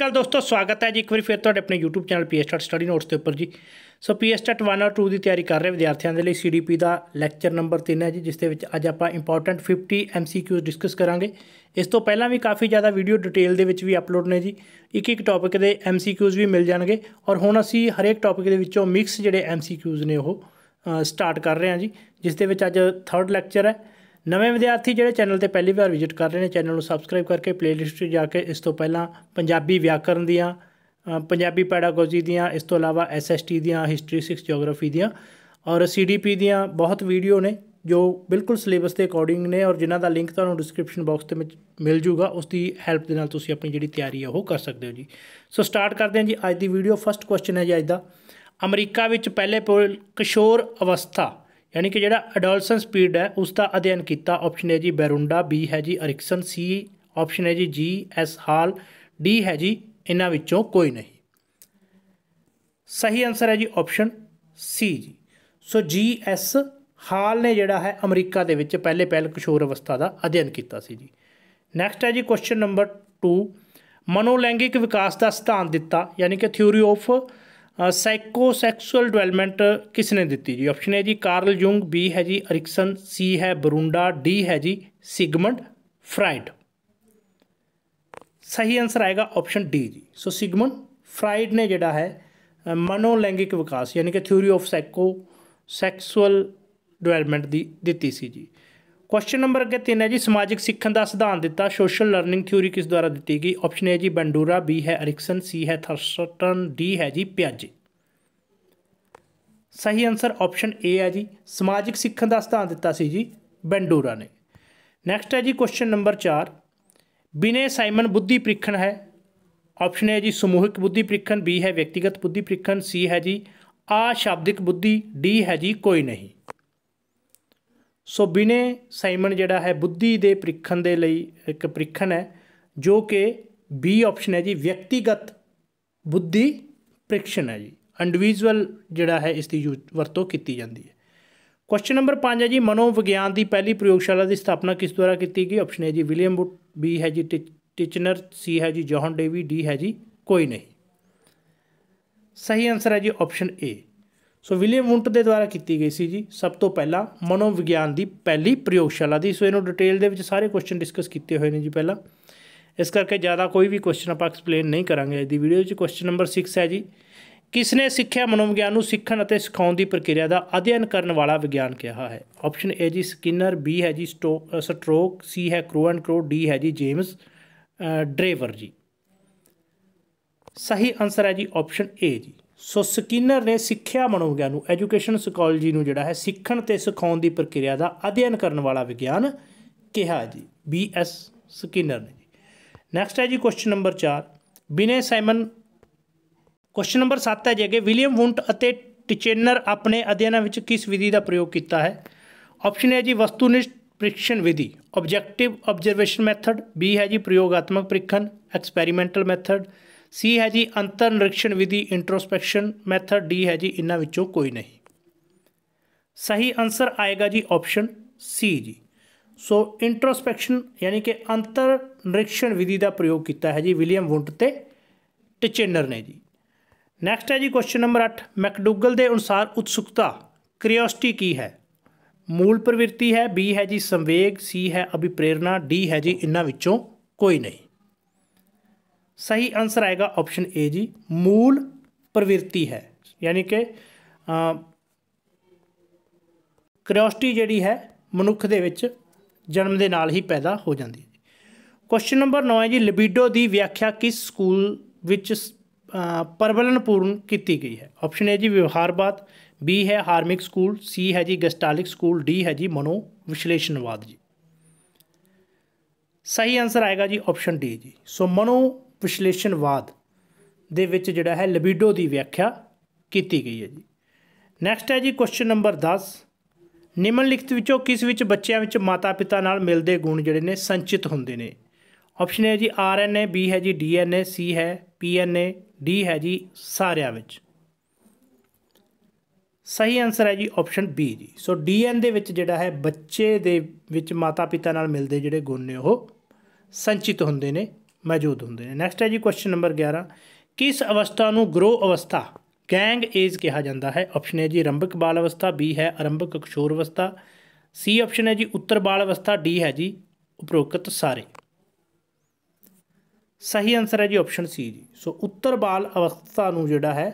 ਕੱਲ ਦੋਸਤੋ ਸਵਾਗਤ ਹੈ ਜੀ ਇੱਕ ਵਾਰੀ ਫਿਰ ਤੁਹਾਡੇ ਆਪਣੇ YouTube ਚੈਨਲ ਪੀਐਸਟਾਟ ਸਟੱਡੀ ਨੋਟਸ ਦੇ ਉੱਪਰ ਜੀ ਸੋ ਪੀਐਸਟਾਟ 1 ਔਰ 2 ਦੀ ਤਿਆਰੀ ਕਰ ਰਹੇ ਵਿਦਿਆਰਥੀਆਂ ਦੇ ਲਈ CDP ਦਾ ਲੈਕਚਰ ਨੰਬਰ 3 ਹੈ ਜੀ ਜਿਸ ਦੇ ਵਿੱਚ ਅੱਜ ਆਪਾਂ ਇੰਪੋਰਟੈਂਟ 50 MCQs ਡਿਸਕਸ ਕਰਾਂਗੇ ਇਸ ਤੋਂ ਪਹਿਲਾਂ ਵੀ ਕਾਫੀ ਜ਼ਿਆਦਾ ਵੀਡੀਓ ਡਿਟੇਲ ਦੇ ਵਿੱਚ ਵੀ ਅਪਲੋਡ ਨੇ ਜੀ ਇੱਕ ਇੱਕ ਟੌਪਿਕ ਦੇ MCQs ਵੀ ਮਿਲ ਜਾਣਗੇ ਔਰ ਹੁਣ ਅਸੀਂ ਹਰੇਕ ਟੌਪਿਕ ਦੇ ਵਿੱਚੋਂ ਮਿਕਸ ਜਿਹੜੇ MCQs ਨੇ ਉਹ ਸਟਾਰਟ ਕਰ ਰਹੇ ਹਾਂ ਜੀ ਜਿਸ ਦੇ ਵਿੱਚ ਅੱਜ ਥਰਡ ਲੈਕਚਰ ਹੈ ਨਵੇਂ ਵਿਦਿਆਰਥੀ ਜਿਹੜੇ ਚੈਨਲ ਤੇ ਪਹਿਲੀ ਵਾਰ ਵਿਜ਼ਿਟ ਕਰ ਰਹੇ ਨੇ ਚੈਨਲ ਨੂੰ ਸਬਸਕ੍ਰਾਈਬ ਕਰਕੇ ਪਲੇਲਿਸਟ 'ਚ ਜਾ ਕੇ ਇਸ ਤੋਂ ਪਹਿਲਾਂ ਪੰਜਾਬੀ ਵਿਆਕਰਨ ਦੀਆਂ ਪੰਜਾਬੀ ਪੈਡਾਗੋਜੀ ਦੀਆਂ ਇਸ ਤੋਂ ਇਲਾਵਾ ਐਸਐਸਟੀ ਦੀਆਂ ਹਿਸਟਰੀ 6 ਜੀਓਗ੍ਰਾਫੀ ਦੀਆਂ ਔਰ ਸੀਡੀਪੀ ਦੀਆਂ ਬਹੁਤ ਵੀਡੀਓ ਨੇ ਜੋ ਬਿਲਕੁਲ ਸਿਲੇਬਸ ਦੇ ਅਕੋਰਡਿੰਗ ਨੇ ਔਰ ਜਿਨ੍ਹਾਂ ਦਾ ਲਿੰਕ ਤੁਹਾਨੂੰ ਡਿਸਕ੍ਰਿਪਸ਼ਨ ਬਾਕਸ ਤੇ ਮਿਲ ਜੂਗਾ ਉਸ ਦੀ ਹੈਲਪ ਦੇ ਨਾਲ ਤੁਸੀਂ ਆਪਣੀ ਜਿਹੜੀ ਤਿਆਰੀ ਹੈ ਉਹ ਕਰ ਸਕਦੇ ਹੋ ਜੀ ਸੋ ਸਟਾਰਟ ਕਰਦੇ ਹਾਂ ਜੀ ਅੱਜ ਦੀ ਵੀਡੀਓ ਫਰਸਟ ਕੁਐਸਚਨ ਹੈ ਜੀ ਅੱਜ ਦਾ ਅਮਰੀਕਾ ਵਿੱਚ ਪਹਿਲੇ ਕਿਸ਼ੋਰ ਅਵਸਥਾ ਯਾਨੀ ਕਿ ਜਿਹੜਾ ਅਡੋਲਸੈਂਸ ਸਪੀਡ ਹੈ ਉਸ ਦਾ ਅਧਿਐਨ ਕੀਤਾ ਆਪਸ਼ਨ ਹੈ ਜੀ ਬੈਰੁੰਡਾ ਬੀ ਹੈ ਜੀ ਅਰਿਕਸਨ ਸੀ ਆਪਸ਼ਨ ਹੈ ਜੀ ਜੀ ਐਸ ਹਾਲ ਡੀ ਹੈ ਜੀ ਇਹਨਾਂ ਵਿੱਚੋਂ ਕੋਈ ਨਹੀਂ ਸਹੀ ਆਨਸਰ ਹੈ ਜੀ ਆਪਸ਼ਨ ਸੀ ਜੀ ਸੋ ਜੀ ਐਸ ਹਾਲ ਨੇ ਜਿਹੜਾ ਹੈ ਅਮਰੀਕਾ ਦੇ ਵਿੱਚ ਪਹਿਲੇ ਪਹਿਲ ਕਿਸ਼ੋਰ ਅਵਸਥਾ ਦਾ ਅਧਿਐਨ ਕੀਤਾ ਸੀ ਜੀ ਨੈਕਸਟ ਹੈ ਜੀ ਕੁਐਸਚਨ ਨੰਬਰ 2 ਮਨੋਲੈਂਗਿਕ ਵਿਕਾਸ ਦਾ ਸਿਧਾਂਤ ਦਿੱਤਾ ਯਾਨੀ ਕਿ ਥਿਊਰੀ ਆਫ साइकोसेक्सुअल डिवेलपमेंट किसने दी जी ऑप्शन है जी कार्ल जुंग बी है जी अरिक्सन सी है बरुंडा डी है जी सिगमंड फ्राइड सही आंसर आएगा ऑप्शन डी जी सो सिगमंड फ्राइड ने जोड़ा है मनोलैंगिक विकास यानी कि theory of psychosexual development दी दी सी जी ਕੁਐਸਚਨ ਨੰਬਰ ਅੱਗੇ 3 ਹੈ ਜੀ ਸਮਾਜਿਕ ਸਿੱਖਣ ਦਾ ਸਿਧਾਂਤ ਦਿੱਤਾ ਸੋਸ਼ਲ ਲਰਨਿੰਗ ਥਿਊਰੀ ਕਿਸ ਦੁਆਰਾ ਦਿੱਤੀ ਗਈ ਆਪਸ਼ਨ ਹੈ ਜੀ ਬੰਡੂਰਾ ਬੀ ਹੈ ਅਰਿਕਸਨ ਸੀ ਹੈ ਥਰਸਟਨ ਡੀ ਹੈ ਜੀ ਪਿਆਜੇ ਸਹੀ ਆਨਸਰ ਆਪਸ਼ਨ ਏ ਹੈ ਜੀ ਸਮਾਜਿਕ ਸਿੱਖਣ ਦਾ ਸਿਧਾਂਤ ਦਿੱਤਾ ਸੀ ਜੀ ਬੰਡੂਰਾ ਨੇ ਨੈਕਸਟ ਹੈ ਜੀ ਕੁਐਸਚਨ ਨੰਬਰ 4 ਬਿਨੇ ਸਾਈਮਨ ਬੁੱਧੀ ਪ੍ਰੀਖਣ ਹੈ ਆਪਸ਼ਨ ਹੈ ਜੀ ਸਮੂਹਿਕ ਬੁੱਧੀ ਪ੍ਰੀਖਣ ਬੀ ਹੈ ਵਿਅਕਤੀਗਤ ਬੁੱਧੀ ਪ੍ਰੀਖਣ ਸੀ ਹੈ ਜੀ ਆ ਸ਼ਬਦਿਕ ਬੁੱਧੀ ਡੀ ਹੈ ਜੀ ਕੋਈ ਨਹੀਂ ਸੋ ਬਿਨੇ ਸਾਈਮਨ ਜਿਹੜਾ ਹੈ ਬੁੱਧੀ ਦੇ ਪ੍ਰੀਖਣ ਦੇ ਲਈ ਇੱਕ ਪ੍ਰੀਖਣ ਹੈ ਜੋ ਕਿ ਬੀ ਆਪਸ਼ਨ ਹੈ ਜੀ ਵਿਅਕਤੀਗਤ ਬੁੱਧੀ ਪ੍ਰੀਖਣ ਹੈ ਜੀ ਇੰਡੀਵਿਜੂਅਲ ਜਿਹੜਾ ਹੈ ਇਸ ਦੀ ਵਰਤੋਂ ਕੀਤੀ ਜਾਂਦੀ ਹੈ ਕੁਐਸਚਨ ਨੰਬਰ 5 ਹੈ ਜੀ ਮਨੋਵਿਗਿਆਨ ਦੀ ਪਹਿਲੀ ਪ੍ਰਯੋਗਸ਼ਾਲਾ ਦੀ ਸਥਾਪਨਾ ਕਿਸ ਦੁਆਰਾ ਕੀਤੀ ਗਈ ਆਪਸ਼ਨ ਹੈ ਜੀ ਵਿਲੀਅਮ ਬੁੱਟ ਬੀ ਹੈ ਜੀ ਟਿਚਨਰ ਸੀ ਹੈ ਜੀ ਜੋਹਨ ਡੇਵੀ ਡੀ ਹੈ ਜੀ ਕੋਈ ਨਹੀਂ ਸਹੀ ਆਨਸਰ ਹੈ ਜੀ ਆਪਸ਼ਨ ਏ ਸੋ ਵਿਲੀਅਮ ਵੁੰਟ ਦੇ ਦੁਆਰਾ ਕੀਤੀ ਗਈ ਸੀ ਜੀ ਸਭ ਤੋਂ ਪਹਿਲਾਂ ਮਨੋਵਿਗਿਆਨ ਦੀ ਪਹਿਲੀ ਪ੍ਰਯੋਗਸ਼ਾਲਾ ਦੀ ਸੋ ਇਹਨੂੰ ਡਿਟੇਲ ਦੇ ਵਿੱਚ ਸਾਰੇ ਕੁਐਸਚਨ ਡਿਸਕਸ ਕੀਤੇ ਹੋਏ ਨੇ ਜੀ ਪਹਿਲਾਂ ਇਸ ਕਰਕੇ ਜ਼ਿਆਦਾ ਕੋਈ ਵੀ ਕੁਐਸਚਨ ਆਪਾਂ ਐਕਸਪਲੇਨ ਨਹੀਂ ਕਰਾਂਗੇ ਇਸ ਦੀ ਵੀਡੀਓ 'ਚ ਕੁਐਸਚਨ ਨੰਬਰ 6 ਹੈ ਜੀ ਕਿਸ ਨੇ ਸਿੱਖਿਆ ਮਨੋਵਿਗਿਆਨ ਨੂੰ ਸਿੱਖਣ ਅਤੇ ਸਿਖਾਉਣ ਦੀ ਪ੍ਰਕਿਰਿਆ ਦਾ ਅਧਿਐਨ ਕਰਨ ਵਾਲਾ ਵਿਗਿਆਨ ਕਿਹਾ ਹੈ ਆਪਸ਼ਨ ਏ ਜੀ ਸਕਿਨਰ ਬੀ ਹੈ ਜੀ ਸਟ੍ਰੋਕ ਸੀ ਹੈ ਕਰੋ ਐਂਡ ਕਰੋ ਡੀ ਹੈ ਜੀ ਜੇਮਸ ਡਰੇਵਰ ਜੀ ਸਹੀ ਆਨਸਰ ਹੈ ਜੀ ਆਪਸ਼ਨ ਏ ਜੀ ਸੋ ਸਕਿਨਰ ਨੇ ਸਿੱਖਿਆ ਮਨੋਵਿਗਿਆਨ ਨੂੰ ਐਜੂਕੇਸ਼ਨ ਸਾਈਕੋਲੋਜੀ ਨੂੰ ਜਿਹੜਾ ਹੈ ਸਿੱਖਣ ਤੇ ਸਿਖਾਉਣ ਦੀ ਪ੍ਰਕਿਰਿਆ ਦਾ ਅਧਿਐਨ ਕਰਨ ਵਾਲਾ ਵਿਗਿਆਨ ਕਿਹਾ ਜੀ ਬੀ ਐਸ ਸਕਿਨਰ ਨੇ ਨੈਕਸਟ ਹੈ ਜੀ question number 4 Binet Simon question number 7 ਹੈ ਜੀ ਅਗੇ ਵਿਲੀਅਮ ਵੁੰਟ ਅਤੇ ਟਿਚੇਨਰ ਆਪਣੇ ਅਧਿਐਨਾਂ ਵਿੱਚ ਕਿਸ ਵਿਧੀ ਦਾ ਪ੍ਰਯੋਗ ਕੀਤਾ ਹੈ ਆਪਸ਼ਨ ਹੈ ਜੀ ਵਸਤੂਨਿਸ਼ਟ ਪ੍ਰੀਖਣ ਵਿਧੀ ਆਬਜੈਕਟਿਵ ਆਬਜ਼ਰਵੇਸ਼ਨ ਮੈਥਡ ਬੀ ਹੈ ਜੀ ਪ੍ਰਯੋਗਾਤਮਕ ਪ੍ਰੀਖਣ ਐਕਸਪੈਰੀਮੈਂਟਲ ਮੈਥਡ ਸੀ ਹੈ ਜੀ ਅੰਤਰ ਨਿਰੀਖਣ ਵਿਧੀ ਇੰਟਰੋਸਪੈਕਸ਼ਨ ਮੈਥਡ ਡੀ ਹੈ ਜੀ ਇਹਨਾਂ ਵਿੱਚੋਂ ਕੋਈ ਨਹੀਂ ਸਹੀ ਆਨਸਰ ਆਏਗਾ ਜੀ ਆਪਸ਼ਨ ਸੀ ਜੀ ਸੋ ਇੰਟਰੋਸਪੈਕਸ਼ਨ ਯਾਨੀ ਕਿ ਅੰਤਰ ਨਿਰੀਖਣ ਵਿਧੀ ਦਾ ਪ੍ਰਯੋਗ ਕੀਤਾ ਹੈ ਜੀ ਵਿਲੀਅਮ ਵੁੰਟ ਤੇ ਟਿਚੇਨਰ ਨੇ ਜੀ ਨੈਕਸਟ ਹੈ ਜੀ ਕੁਐਸਚਨ ਨੰਬਰ 8 ਮੈਕਡੂਗਲ ਦੇ ਅਨੁਸਾਰ ਉਤਸੁਕਤਾ ਕਿਰਿਓਸਿਟੀ ਕੀ ਹੈ ਮੂਲ ਪ੍ਰਵਿਰਤੀ ਹੈ ਬੀ ਹੈ ਜੀ ਸੰਵੇਗ ਸੀ ਹੈ ਅਭਿਪ੍ਰੇਰਣਾ ਡੀ ਹੈ ਜੀ ਇਹਨਾਂ ਵਿੱਚੋਂ ਕੋਈ ਨਹੀਂ ਸਹੀ ਆਨਸਰ ਆਏਗਾ ਆਪਸ਼ਨ ਏ ਜੀ ਮੂਲ ਪ੍ਰਵਿਰਤੀ ਹੈ ਯਾਨੀ ਕਿ ਕਰਿਓਸਿਟੀ ਜਿਹੜੀ ਹੈ ਮਨੁੱਖ ਦੇ ਵਿੱਚ ਜਨਮ ਦੇ ਨਾਲ ਹੀ ਪੈਦਾ ਹੋ ਜਾਂਦੀ ਹੈ ਕੁਐਸਚਨ ਨੰਬਰ 9 ਹੈ ਜੀ ਲਿਬਿਡੋ ਦੀ ਵਿਆਖਿਆ ਕਿਸ ਸਕੂਲ ਵਿੱਚ ਪਰਵਲਨਪੂਰਨ ਕੀਤੀ ਗਈ ਹੈ ਆਪਸ਼ਨ ਏ ਜੀ ਵਿਵਹਾਰਵਾਦ ਬੀ ਹੈ ਹਾਰਮਿਕ ਸਕੂਲ ਸੀ ਹੈ ਜੀ ਗਸਟਾਲਿਕ ਸਕੂਲ ਡੀ ਹੈ ਜੀ ਮਨੋ ਵਿਸ਼ਲੇਸ਼ਣਵਾਦ ਜੀ ਸਹੀ ਆਨਸਰ ਆਏਗਾ ਜੀ ਆਪਸ਼ਨ ਡੀ ਜੀ ਸੋ ਮਨੋ ਵਿਸ਼ਲੇਸ਼ਣਵਾਦ ਦੇ ਵਿੱਚ ਜਿਹੜਾ ਹੈ ਲਿਬਿਡੋ ਦੀ ਵਿਆਖਿਆ ਕੀਤੀ ਗਈ ਹੈ ਜੀ ਨੈਕਸਟ ਹੈ ਜੀ ਕੁਐਸਚਨ ਨੰਬਰ 10 ਨਿਮਨਲਿਖਤ ਵਿੱਚੋਂ ਕਿਸ ਵਿੱਚ ਬੱਚਿਆਂ ਵਿੱਚ ਮਾਤਾ-ਪਿਤਾ ਨਾਲ ਮਿਲਦੇ ਗੁਣ ਜਿਹੜੇ ਨੇ ਸੰਚਿਤ ਹੁੰਦੇ ਨੇ ਆਪਸ਼ਨ ਹੈ ਜੀ ਏ ਬੀ ਹੈ ਜੀ ਏ ਸੀ ਹੈ ਏ ਡੀ ਹੈ ਜੀ ਸਾਰਿਆਂ ਵਿੱਚ ਸਹੀ ਆਨਸਰ ਹੈ ਜੀ ਆਪਸ਼ਨ ਬੀ ਜੀ ਸੋ ਐਨ ਦੇ ਵਿੱਚ ਜਿਹੜਾ ਹੈ ਬੱਚੇ ਦੇ ਵਿੱਚ ਮਾਤਾ-ਪਿਤਾ ਨਾਲ ਮਿਲਦੇ ਜਿਹੜੇ ਗੁਣ ਨੇ ਉਹ ਸੰਚਿਤ ਹੁੰਦੇ ਨੇ ਮੌਜੂਦ ਹੁੰਦੇ ਨੇ ਨੈਕਸਟ ਹੈ ਜੀ ਕੁਐਸਚਨ ਨੰਬਰ 11 ਕਿਸ ਅਵਸਥਾ ਨੂੰ ਗਰੋ ਅਵਸਥਾ ਗੈਂਗ ਏਜ ਕਿਹਾ ਜਾਂਦਾ ਹੈ ਆਪਸ਼ਨ ਹੈ ਜੀ ਆਰੰਭਕ ਬਾਲ ਅਵਸਥਾ ਬੀ ਹੈ ਆਰੰਭਕ ਕਿਸ਼ੋਰ ਅਵਸਥਾ ਸੀ ਆਪਸ਼ਨ ਹੈ ਜੀ ਉੱਤਰ ਬਾਲ ਅਵਸਥਾ ਡੀ ਹੈ ਜੀ ਉਪਰੋਕਤ ਸਾਰੇ ਸਹੀ ਆਨਸਰ ਹੈ ਜੀ ਆਪਸ਼ਨ ਸੀ ਜੀ ਸੋ ਉੱਤਰ ਬਾਲ ਅਵਸਥਾ ਨੂੰ ਜਿਹੜਾ ਹੈ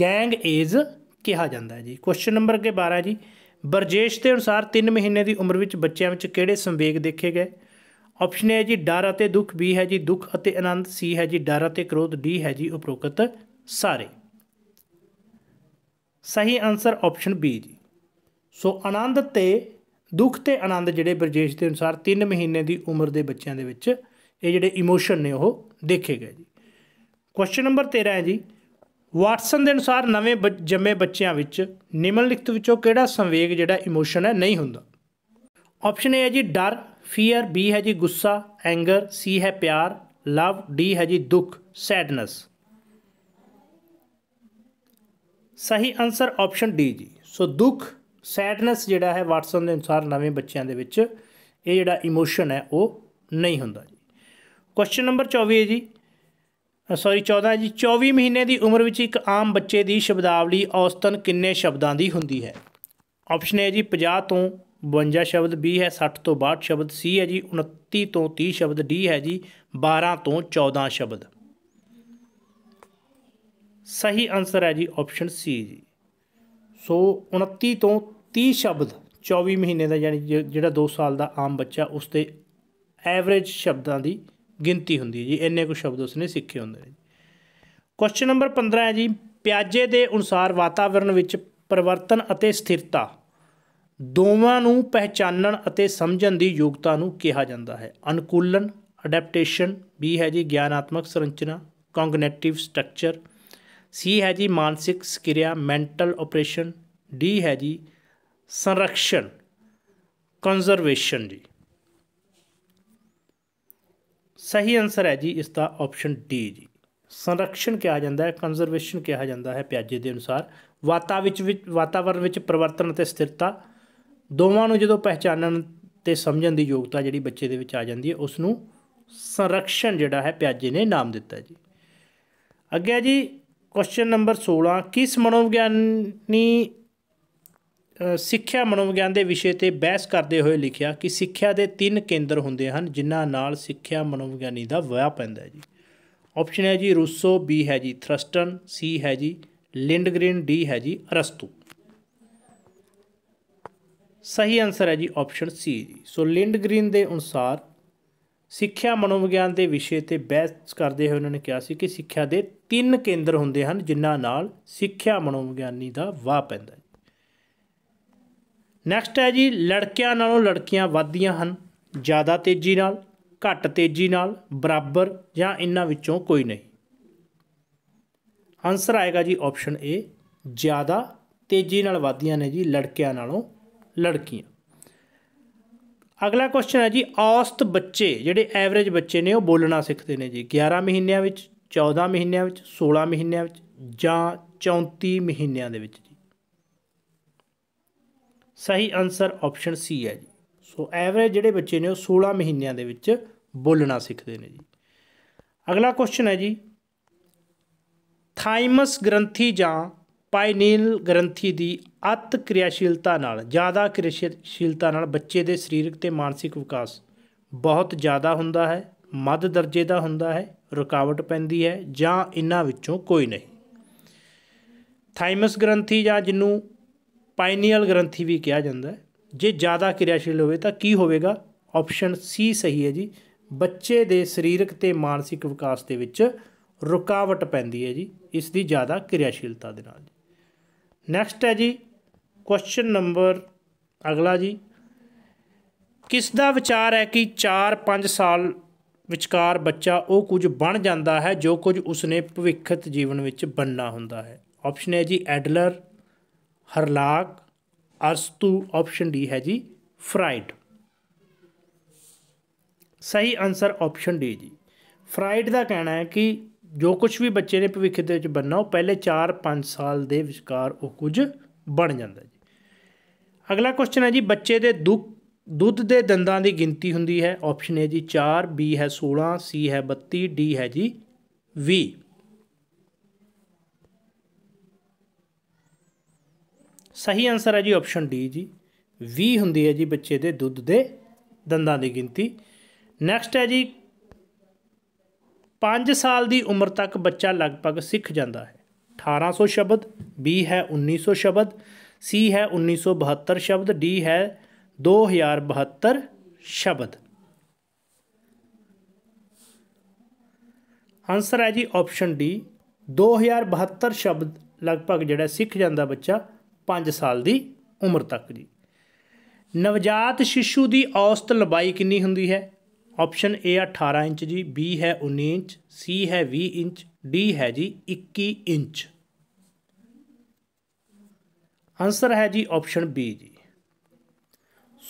ਗੈਂਗ ਏਜ ਕਿਹਾ ਜਾਂਦਾ ਹੈ ਜੀ ਕੁਐਸਚਨ ਨੰਬਰ ਕੇ 12 ਜੀ ਬਰਜੇਸ਼ ਦੇ ਅਨੁਸਾਰ 3 ਮਹੀਨੇ ਦੀ ਉਮਰ ਵਿੱਚ ਬੱਚਿਆਂ ਵਿੱਚ ਕਿਹੜੇ ਸੰਵੇਗ ਦੇਖੇ ਗਏ ਆਪਸ਼ਨ ਹੈ ਜੀ ਡਰ ਅਤੇ ਦੁੱਖ ਬੀ ਹੈ ਜੀ ਦੁੱਖ ਅਤੇ ਆਨੰਦ ਸੀ ਹੈ ਜੀ ਡਰ ਅਤੇ ਕ੍ਰੋਧ ਡੀ ਹੈ ਜੀ ਉਪਰੋਕਤ ਸਾਰੇ ਸਹੀ ਆਨਸਰ ਆਪਸ਼ਨ ਬੀ ਜੀ ਸੋ ਆਨੰਦ ਤੇ ਦੁੱਖ ਤੇ ਆਨੰਦ ਜਿਹੜੇ ਬਰਜੇਸ਼ ਦੇ ਅਨੁਸਾਰ 3 ਮਹੀਨੇ ਦੀ ਉਮਰ ਦੇ ਬੱਚਿਆਂ ਦੇ ਵਿੱਚ ਇਹ ਜਿਹੜੇ ਇਮੋਸ਼ਨ ਨੇ ਉਹ ਦੇਖੇ ਗਏ ਜੀ ਕੁਐਸਚਨ ਨੰਬਰ 13 ਹੈ ਜੀ ਵਾਟਸਨ ਦੇ ਅਨੁਸਾਰ ਨਵੇਂ ਜੰਮੇ ਬੱਚਿਆਂ ਵਿੱਚ ਨਿਮਨਲਿਖਤ ਵਿੱਚੋਂ ਕਿਹੜਾ ਸੰਵੇਗ ਜਿਹੜਾ ਇਮੋਸ਼ਨ ਹੈ ਨਹੀਂ ਹੁੰਦਾ ਆਪਸ਼ਨ ਏ ਹੈ ਜੀ ਡਰ ਫੀਅਰ ਬੀ ਹੈ ਜੀ ਗੁੱਸਾ ਐਂਗਰ ਸੀ ਹੈ ਪਿਆਰ ਲਵ ਡੀ ਹੈ ਜੀ ਦੁੱਖ ਸੈਡਨੈਸ ਸਹੀ ਆਨਸਰ ਆਪਸ਼ਨ ਡੀ ਜੀ ਸੋ ਦੁੱਖ ਸੈਡਨੈਸ ਜਿਹੜਾ ਹੈ ਵਾਟਸਨ ਦੇ ਅਨੁਸਾਰ ਨਵੇਂ ਬੱਚਿਆਂ ਦੇ ਵਿੱਚ ਇਹ ਜਿਹੜਾ ਇਮੋਸ਼ਨ ਹੈ ਉਹ ਨਹੀਂ ਹੁੰਦਾ ਜੀ ਕੁਐਸਚਨ ਨੰਬਰ 24 ਹੈ ਜੀ ਸੌਰੀ 14 ਹੈ ਜੀ 24 ਮਹੀਨੇ ਦੀ ਉਮਰ ਵਿੱਚ ਇੱਕ ਆਮ ਬੱਚੇ ਦੀ ਸ਼ਬਦਾਵਲੀ ਔਸਤਨ ਕਿੰਨੇ ਸ਼ਬਦਾਂ ਦੀ ਹੁੰਦੀ ਹੈ ਆਪਸ਼ਨ ਹੈ ਜੀ 50 ਤੋਂ 52 ਸ਼ਬਦ B ਹੈ 60 ਤੋਂ 62 ਸ਼ਬਦ C ਹੈ ਜੀ 29 ਤੋਂ 30 ਸ਼ਬਦ D ਹੈ ਜੀ 12 ਤੋਂ 14 ਸ਼ਬਦ ਸਹੀ ਆਨਸਰ ਹੈ ਜੀ ਆਪਸ਼ਨ ਸੀ ਜੀ ਸੋ 29 ਤੋਂ 30 ਸ਼ਬਦ 24 ਮਹੀਨੇ ਦਾ ਯਾਨੀ ਜਿਹੜਾ 2 ਸਾਲ ਦਾ ਆਮ ਬੱਚਾ ਉਸ ਤੇ ਐਵਰੇਜ ਸ਼ਬਦਾਂ ਦੀ ਗਿਣਤੀ ਹੁੰਦੀ ਹੈ ਜੀ ਇੰਨੇ ਕੁ ਸ਼ਬਦ ਉਸਨੇ ਸਿੱਖੇ ਹੁੰਦੇ ਨੇ ਕੁਐਸਚਨ ਨੰਬਰ 15 ਹੈ ਜੀ ਪਿਆਜੇ ਦੇ ਅਨੁਸਾਰ ਵਾਤਾਵਰਣ ਵਿੱਚ ਪਰਿਵਰਤਨ ਅਤੇ ਸਥਿਰਤਾ ਦੋਵਾਂ ਨੂੰ ਪਹਿਚਾਨਣ ਅਤੇ ਸਮਝਣ ਦੀ ਯੋਗਤਾ ਨੂੰ ਕਿਹਾ ਜਾਂਦਾ ਹੈ ਅਨੁਕੂਲਨ ਅਡੈਪਟੇਸ਼ਨ ਬੀ ਹੈ ਜੀ ਗਿਆਨਾਤਮਕ ਸੰਰਚਨਾ ਕੰਗਨੈਟਿਵ ਸਟਰਕਚਰ ਸੀ ਹੈ ਜੀ ਮਾਨਸਿਕ ਸਕਿਰਿਆ ਮੈਂਟਲ ਆਪਰੇਸ਼ਨ ਡੀ ਹੈ ਜੀ ਸੰਰਕਸ਼ਣ ਕੰਜ਼ਰਵੇਸ਼ਨ ਜੀ ਸਹੀ ਆਨਸਰ ਹੈ ਜੀ ਇਸ ਦਾ ਆਪਸ਼ਨ ਡੀ ਜੀ ਸੰਰਕਸ਼ਣ ਕਿਹਾ ਜਾਂਦਾ ਹੈ ਕੰਜ਼ਰਵੇਸ਼ਨ ਕਿਹਾ ਜਾਂਦਾ ਹੈ ਪਿਆਜੇ ਦੇ ਅਨੁਸਾਰ ਵਾਤਾ ਵਿੱਚ ਵਾਤਾਵਰਣ ਵਿੱਚ ਪਰਿਵਰਤਨ ਅਤੇ ਸਥਿਰਤਾ ਦੋਵਾਂ ਨੂੰ ਜਦੋਂ ਪਹਿਚਾਨਣ ਤੇ ਸਮਝਣ ਦੀ ਯੋਗਤਾ ਜਿਹੜੀ ਬੱਚੇ ਦੇ ਵਿੱਚ ਆ ਜਾਂਦੀ ਹੈ ਉਸ ਨੂੰ ਸੰਰਕਸ਼ਣ ਜਿਹੜਾ ਹੈ ਪਿਆਜੇ ਨੇ ਨਾਮ ਦਿੱਤਾ ਜੀ ਅੱਗੇ ਹੈ ਜੀ ਕੁਐਸਚਨ ਨੰਬਰ 16 ਕਿਸ ਮਨੋਵਿਗਿਆਨੀ ਸਿੱਖਿਆ ਮਨੋਵਿਗਿਆਨ ਦੇ ਵਿਸ਼ੇ ਤੇ ਬਹਿਸ ਕਰਦੇ ਹੋਏ ਲਿਖਿਆ ਕਿ ਸਿੱਖਿਆ ਦੇ ਤਿੰਨ ਕੇਂਦਰ ਹੁੰਦੇ ਹਨ ਜਿਨ੍ਹਾਂ ਨਾਲ ਸਿੱਖਿਆ ਮਨੋਵਿਗਿਆਨੀ ਦਾ ਵਿਆਹ ਪੈਂਦਾ ਹੈ ਜੀ ਆਪਸ਼ਨ ਹੈ ਜੀ ਰੂਸੋ ਬੀ ਹੈ ਜੀ ਥਰਸਟਨ ਸੀ ਹੈ ਜੀ ਲਿੰਡਗ੍ਰੀਨ ਡੀ ਹੈ ਜੀ ਅਰਸਤੂ ਸਹੀ ਆਨਸਰ ਹੈ ਜੀ ਆਪਸ਼ਨ ਸੀ ਜੀ ਸੋ ਲਿੰਡ ਗ੍ਰੀਨ ਦੇ ਅਨੁਸਾਰ ਸਿੱਖਿਆ ਮਨੋਵਿਗਿਆਨ ਦੇ ਵਿਸ਼ੇ ਤੇ ਬਹਿਸ ਕਰਦੇ ਹੋਏ ਉਹਨਾਂ ਨੇ ਕਿਹਾ ਸੀ ਕਿ ਸਿੱਖਿਆ ਦੇ ਤਿੰਨ ਕੇਂਦਰ ਹੁੰਦੇ ਹਨ ਜਿਨ੍ਹਾਂ ਨਾਲ ਸਿੱਖਿਆ ਮਨੋਵਿਗਿਆਨੀ ਦਾ ਵਾਹ ਪੈਂਦਾ ਹੈ ਨੈਕਸਟ ਹੈ ਜੀ ਲੜਕਿਆਂ ਨਾਲੋਂ ਲੜਕੀਆਂ ਵੱਧਦੀਆਂ ਹਨ ਜ਼ਿਆਦਾ ਤੇਜ਼ੀ ਨਾਲ ਘੱਟ ਤੇਜ਼ੀ ਨਾਲ ਬਰਾਬਰ ਜਾਂ ਇਹਨਾਂ ਵਿੱਚੋਂ ਕੋਈ ਨਹੀਂ ਆਨਸਰ ਆਏਗਾ ਜੀ ਆਪਸ਼ਨ ਏ ਜ਼ਿਆਦਾ ਤੇਜ਼ੀ ਨਾਲ ਵੱਧਦੀਆਂ ਨੇ ਜੀ ਲੜਕਿਆਂ ਨਾਲੋਂ ਲੜਕੀਆਂ ਅਗਲਾ ਕੁਐਸਚਨ ਹੈ ਜੀ ਔਸਤ ਬੱਚੇ ਜਿਹੜੇ ਐਵਰੇਜ ਬੱਚੇ ਨੇ ਉਹ ਬੋਲਣਾ ਸਿੱਖਦੇ ਨੇ ਜੀ 11 ਮਹੀਨਿਆਂ ਵਿੱਚ 14 ਮਹੀਨਿਆਂ ਵਿੱਚ 16 ਮਹੀਨਿਆਂ ਵਿੱਚ ਜਾਂ 34 ਮਹੀਨਿਆਂ ਦੇ ਵਿੱਚ ਜੀ ਸਹੀ ਆਨਸਰ ਆਪਸ਼ਨ ਸੀ ਹੈ ਜੀ ਸੋ ਐਵਰੇਜ ਜਿਹੜੇ ਬੱਚੇ ਨੇ ਉਹ 16 ਮਹੀਨਿਆਂ ਦੇ ਵਿੱਚ ਬੋਲਣਾ ਸਿੱਖਦੇ ਨੇ ਜੀ ਅਗਲਾ ਕੁਐਸਚਨ ਹੈ ਜੀ ਥਾਈਮਸ ਗ੍ਰੰਥੀ ਜਾਂ ਪਾਈਨੀਲ ਗ੍ਰੰਥੀ ਦੀ ਅਤ ਕਿਰਿਆਸ਼ੀਲਤਾ ਨਾਲ ਜ਼ਿਆਦਾ ਕਿਰਿਆਸ਼ੀਲਤਾ ਨਾਲ ਬੱਚੇ ਦੇ ਸਰੀਰਕ ਤੇ ਮਾਨਸਿਕ ਵਿਕਾਸ ਬਹੁਤ ਜ਼ਿਆਦਾ ਹੁੰਦਾ ਹੈ ਮੱਧ ਦਰਜੇ ਦਾ ਹੁੰਦਾ ਹੈ ਰੁਕਾਵਟ ਪੈਂਦੀ ਹੈ ਜਾਂ ਇਹਨਾਂ ਵਿੱਚੋਂ ਕੋਈ ਨਹੀਂ ਥਾਈਮਸ ਗ੍ਰੰਥੀ ਜਾਂ ਜਿਹਨੂੰ ਪਾਈਨੀਅਲ ਗ੍ਰੰਥੀ ਵੀ ਕਿਹਾ ਜਾਂਦਾ ਹੈ ਜੇ ਜ਼ਿਆਦਾ ਕਿਰਿਆਸ਼ੀਲ ਹੋਵੇ ਤਾਂ ਕੀ ਹੋਵੇਗਾ ਆਪਸ਼ਨ ਸੀ ਸਹੀ ਹੈ ਜੀ ਬੱਚੇ ਦੇ ਸਰੀਰਕ ਤੇ ਮਾਨਸਿਕ ਵਿਕਾਸ ਦੇ ਵਿੱਚ ਰੁਕਾਵਟ ਪੈਂਦੀ ਹੈ ਜੀ ਇਸ ਦੀ ਜ਼ਿਆਦਾ ਕਿਰਿਆਸ਼ੀਲਤਾ ਦੇ ਨਾਲ ਨੈਕਸਟ ਹੈ ਜੀ ਕੁਐਸਚਨ ਨੰਬਰ ਅਗਲਾ ਜੀ ਕਿਸ ਦਾ ਵਿਚਾਰ ਹੈ ਕਿ 4-5 ਸਾਲ ਵਿਚਕਾਰ ਬੱਚਾ ਉਹ ਕੁਝ ਬਣ ਜਾਂਦਾ ਹੈ ਜੋ ਕੁਝ ਉਸਨੇ ਭਵਿੱਖਤ ਜੀਵਨ ਵਿੱਚ ਬੰਨਾ ਹੁੰਦਾ ਹੈ ਆਪਸ਼ਨ ਹੈ ਜੀ ਐਡਲਰ ਹਰਲਾਕ ਅਰਸਤੂ ਆਪਸ਼ਨ ਡੀ ਹੈ ਜੀ ਫਰਾਈਡ ਸਹੀ ਆਨਸਰ ਆਪਸ਼ਨ ਡੀ ਜੀ ਫਰਾਈਡ ਦਾ ਕਹਿਣਾ ਹੈ ਕਿ ਜੋ ਕੁਝ ਵੀ ਬੱਚੇ ਨੇ ਭਵਿੱਖ ਦੇ ਵਿੱਚ ਬੰਨਾ ਉਹ ਪਹਿਲੇ 4-5 ਸਾਲ ਦੇ ਵਿਚਕਾਰ ਉਹ ਕੁਝ ਬਣ ਜਾਂਦਾ ਜੀ ਅਗਲਾ ਕੁਐਸਚਨ ਹੈ ਜੀ ਬੱਚੇ ਦੇ ਦੁੱਧ ਦੇ ਦੰਦਾਂ ਦੀ ਗਿਣਤੀ ਹੁੰਦੀ ਹੈ ਆਪਸ਼ਨ ਹੈ ਜੀ 4 B ਹੈ 16 C ਹੈ 32 D ਹੈ ਜੀ 20 ਸਹੀ ਆਨਸਰ ਹੈ ਜੀ ਆਪਸ਼ਨ D ਜੀ 20 ਹੁੰਦੀ ਹੈ ਜੀ ਬੱਚੇ ਦੇ ਦੁੱਧ ਦੇ ਦੰਦਾਂ ਦੀ ਗਿਣਤੀ ਨੈਕਸਟ ਹੈ ਜੀ 5 ਸਾਲ ਦੀ ਉਮਰ ਤੱਕ ਬੱਚਾ ਲਗਭਗ ਸਿੱਖ ਜਾਂਦਾ ਹੈ 1800 ਸ਼ਬਦ B ਹੈ 1900 ਸ਼ਬਦ C ਹੈ 1972 ਸ਼ਬਦ D ਹੈ 2072 ਸ਼ਬਦ ਆਨਸਰ ਹੈ ਜੀ ਆਪਸ਼ਨ D 2072 ਸ਼ਬਦ ਲਗਭਗ ਜਿਹੜਾ ਸਿੱਖ ਜਾਂਦਾ ਬੱਚਾ 5 ਸਾਲ ਦੀ ਉਮਰ ਤੱਕ ਜੀ ਨਵਜਾਤ ਸ਼ਿਸ਼ੂ ਦੀ ਔਸਤ ਲੰਬਾਈ ਕਿੰਨੀ ਹੁੰਦੀ ਹੈ ਆਪਸ਼ਨ ਏ ਆ 18 ਇੰਚ ਜੀ ਬੀ ਹੈ 19 ਇੰਚ ਸੀ ਹੈ 20 ਇੰਚ ਡੀ ਹੈ ਜੀ 21 ਇੰਚ ਆਨਸਰ ਹੈ ਜੀ ਆਪਸ਼ਨ ਬੀ ਜੀ